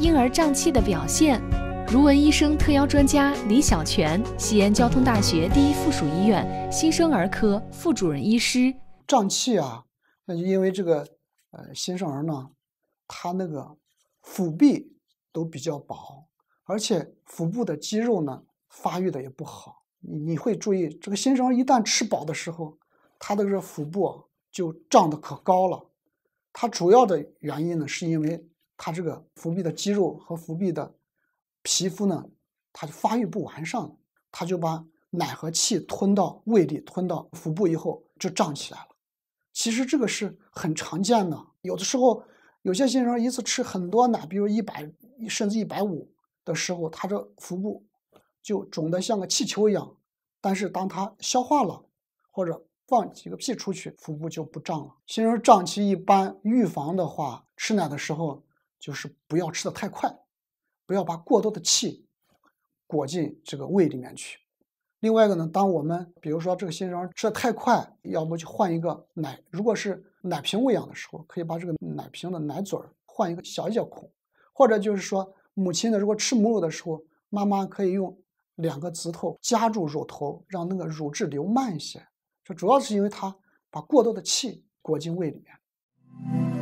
婴儿胀气的表现，如闻医生特邀专家李小泉，西安交通大学第一附属医院新生儿科副主任医师。胀气啊，那就因为这个，呃，新生儿呢，他那个腹壁都比较薄，而且腹部的肌肉呢发育的也不好。你你会注意，这个新生儿一旦吃饱的时候，他的这腹部就胀得可高了。它主要的原因呢，是因为。他这个腹壁的肌肉和腹壁的皮肤呢，它就发育不完善，它就把奶和气吞到胃里，吞到腹部以后就胀起来了。其实这个是很常见的，有的时候有些新生儿一次吃很多奶，比如一百甚至一百五的时候，它这腹部就肿得像个气球一样。但是当它消化了，或者放几个屁出去，腹部就不胀了。新生儿胀气一般预防的话，吃奶的时候。就是不要吃的太快，不要把过多的气裹进这个胃里面去。另外一个呢，当我们比如说这个新生儿吃的太快，要么就换一个奶，如果是奶瓶喂养的时候，可以把这个奶瓶的奶嘴换一个小一些孔，或者就是说母亲呢，如果吃母乳的时候，妈妈可以用两个指头夹住乳头，让那个乳汁流慢一些。这主要是因为他把过多的气裹进胃里面。